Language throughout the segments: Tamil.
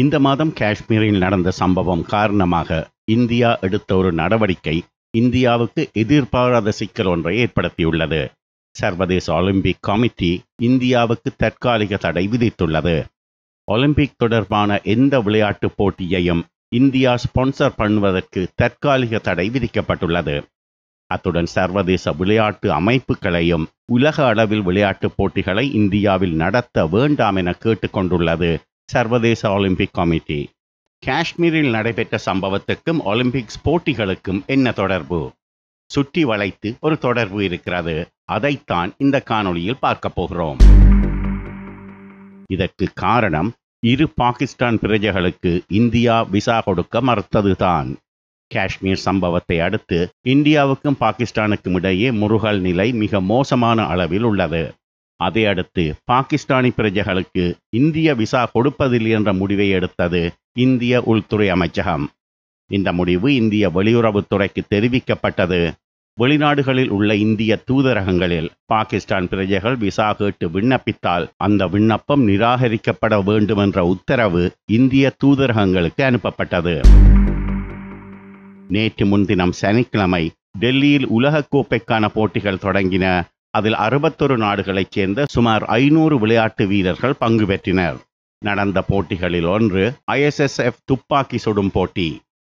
இந்த மாதம் காஷ்மீரில் நடந்த சம்பவம் காரணமாக இந்தியா எடுத்த ஒரு நடவடிக்கை இந்தியாவுக்கு எதிர்பாராத சிக்கல் ஒன்றை ஏற்படுத்தியுள்ளது சர்வதேச ஒலிம்பிக் கமிட்டி இந்தியாவுக்கு தற்காலிக தடை விதித்துள்ளது ஒலிம்பிக் தொடர்பான எந்த விளையாட்டு போட்டியையும் இந்தியா ஸ்பான்சர் பண்ணுவதற்கு தற்காலிக தடை விதிக்கப்பட்டுள்ளது அத்துடன் சர்வதேச விளையாட்டு அமைப்புகளையும் உலக அளவில் விளையாட்டு போட்டிகளை இந்தியாவில் நடத்த வேண்டாம் என கேட்டுக்கொண்டுள்ளது சர்வதேச ஒலிம்பிக் கமிட்டி காஷ்மீரில் நடைபெற்ற சம்பவத்துக்கும் ஒலிம்பிக்ஸ் போட்டிகளுக்கும் என்ன தொடர்பு சுற்றி வளைத்து ஒரு தொடர்பு இருக்கிறது அதைத்தான் இந்த காணொளியில் பார்க்க போகிறோம் இதற்கு காரணம் இரு பாகிஸ்தான் பிரஜைகளுக்கு இந்தியா விசா கொடுக்க மறுத்ததுதான் காஷ்மீர் சம்பவத்தை அடுத்து இந்தியாவுக்கும் பாகிஸ்தானுக்கும் இடையே முருகல் நிலை மிக மோசமான அளவில் உள்ளது அதை அடுத்து பாகிஸ்தானி பிரஜைகளுக்கு இந்திய விசா கொடுப்பதில் என்ற முடிவை எடுத்தது இந்திய உள்துறை அமைச்சகம் இந்த முடிவு இந்திய வெளியுறவுத்துறைக்கு தெரிவிக்கப்பட்டது வெளிநாடுகளில் உள்ள இந்திய தூதரகங்களில் பாகிஸ்தான் பிரஜைகள் விசா கேட்டு விண்ணப்பித்தால் அந்த விண்ணப்பம் நிராகரிக்கப்பட வேண்டும் என்ற உத்தரவு இந்திய தூதரகங்களுக்கு அனுப்பப்பட்டது நேற்று முன்தினம் சனிக்கிழமை டெல்லியில் உலகக்கோப்பைக்கான போட்டிகள் தொடங்கின அதில் அறுபத்தொரு நாடுகளைச் சேர்ந்த சுமார் ஐநூறு விளையாட்டு வீரர்கள் பங்கு பெற்றினர் நடந்த போட்டிகளில் ஒன்று ஐஎஸ்எஸ்எஃப் துப்பாக்கி சுடும் போட்டி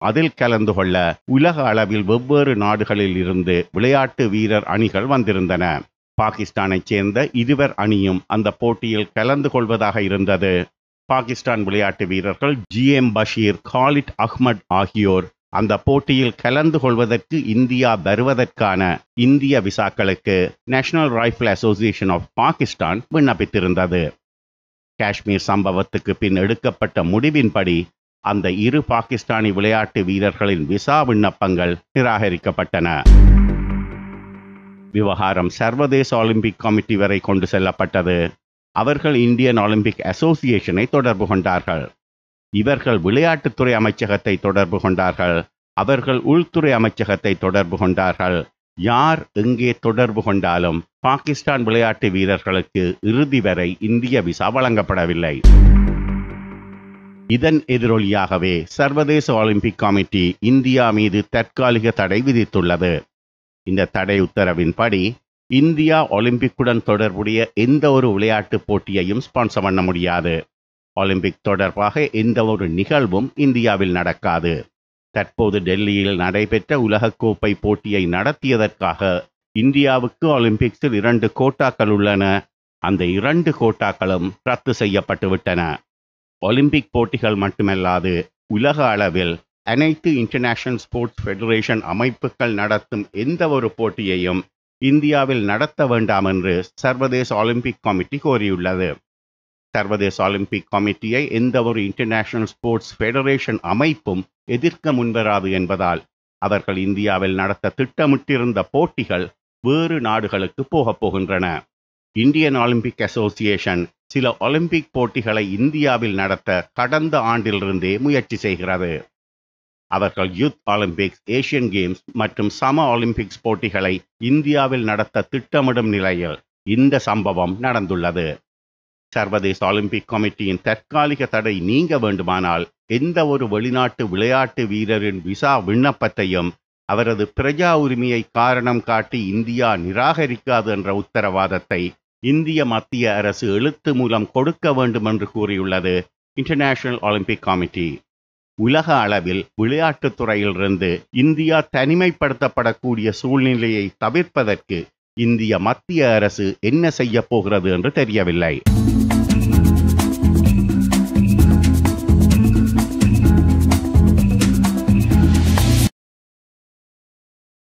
அதில் கலந்து கொள்ள உலக அளவில் வெவ்வேறு நாடுகளில் இருந்து விளையாட்டு வீரர் அணிகள் வந்திருந்தன பாகிஸ்தானைச் சேர்ந்த இருவர் அணியும் அந்த போட்டியில் கலந்து கொள்வதாக இருந்தது பாகிஸ்தான் விளையாட்டு வீரர்கள் ஜி எம் பஷீர் காலிட் அஹ்மத் ஆகியோர் அந்த போட்டியில் கலந்து கொள்வதற்கு இந்தியா வருவதற்கான இந்திய விசாக்களுக்கு National Rifle Association of Pakistan விண்ணப்பித்திருந்தது காஷ்மீர் சம்பவத்துக்கு பின் எடுக்கப்பட்ட முடிவின்படி அந்த இரு பாகிஸ்தானி விளையாட்டு வீரர்களின் விசா விண்ணப்பங்கள் நிராகரிக்கப்பட்டன விவகாரம் சர்வதேச ஒலிம்பிக் கமிட்டி வரை கொண்டு செல்லப்பட்டது அவர்கள் இந்தியன் ஒலிம்பிக் அசோசியேஷனை தொடர்பு கொண்டார்கள் இவர்கள் விளையாட்டுத்துறை அமைச்சகத்தை தொடர்பு கொண்டார்கள் அவர்கள் உள்துறை அமைச்சகத்தை தொடர்பு கொண்டார்கள் யார் எங்கே தொடர்பு கொண்டாலும் பாகிஸ்தான் விளையாட்டு வீரர்களுக்கு இறுதி வரை இந்திய விசா வழங்கப்படவில்லை இதன் எதிரொலியாகவே சர்வதேச ஒலிம்பிக் கமிட்டி இந்தியா மீது தற்காலிக தடை விதித்துள்ளது இந்த தடை உத்தரவின்படி இந்தியா ஒலிம்பிக்குடன் தொடர்புடைய எந்த ஒரு விளையாட்டு போட்டியையும் ஸ்பான்சர் பண்ண முடியாது ஒலிம்பிக் தொடர்பாக எந்த ஒரு நிகழ்வும் இந்தியாவில் நடக்காது தற்போது டெல்லியில் நடைபெற்ற உலகக்கோப்பை போட்டியை நடத்தியதற்காக இந்தியாவுக்கு ஒலிம்பிக்ஸில் இரண்டு கோட்டாக்கள் உள்ளன அந்த இரண்டு கோட்டாக்களும் ரத்து செய்யப்பட்டுவிட்டன ஒலிம்பிக் போட்டிகள் மட்டுமல்லாது உலக அளவில் அனைத்து இன்டர்நேஷனல் ஸ்போர்ட்ஸ் ஃபெடரேஷன் அமைப்புகள் நடத்தும் எந்த ஒரு போட்டியையும் இந்தியாவில் நடத்த வேண்டாம் என்று சர்வதேச ஒலிம்பிக் கமிட்டி கோரியுள்ளது சர்வதேச ஒலிம்பிக் கமிட்டியை எந்த ஒரு இன்டர்நேஷனல் ஸ்போர்ட்ஸ் ஃபெடரேஷன் அமைப்பும் எதிர்க்க முன்வராது என்பதால் அவர்கள் இந்தியாவில் நடத்த திட்டமிட்டிருந்த போட்டிகள் வேறு நாடுகளுக்கு போகப் போகின்றன இந்தியன் ஒலிம்பிக் அசோசியேஷன் சில ஒலிம்பிக் போட்டிகளை இந்தியாவில் நடத்த கடந்த ஆண்டிலிருந்தே முயற்சி செய்கிறது அவர்கள் யூத் ஒலிம்பிக்ஸ் ஏசியன் கேம்ஸ் மற்றும் சம ஒலிம்பிக்ஸ் போட்டிகளை இந்தியாவில் நடத்த திட்டமிடும் நிலையில் இந்த சம்பவம் நடந்துள்ளது சர்வதேச ஒலிம்பிக் கமிட்டியின் தற்காலிக தடை நீங்க வேண்டுமானால் எந்த ஒரு வெளிநாட்டு விளையாட்டு வீரரின் விசா விண்ணப்பத்தையும் அவரது பிரஜா உரிமையை காரணம் காட்டி இந்தியா நிராகரிக்காது என்ற உத்தரவாதத்தை இந்திய மத்திய அரசு எழுத்து மூலம் கொடுக்க வேண்டும் என்று கூறியுள்ளது இன்டர்நேஷனல் ஒலிம்பிக் கமிட்டி உலக அளவில் விளையாட்டுத் துறையிலிருந்து இந்தியா தனிமைப்படுத்தப்படக்கூடிய சூழ்நிலையை தவிர்ப்பதற்கு இந்திய மத்திய அரசு என்ன செய்ய போகிறது என்று தெரியவில்லை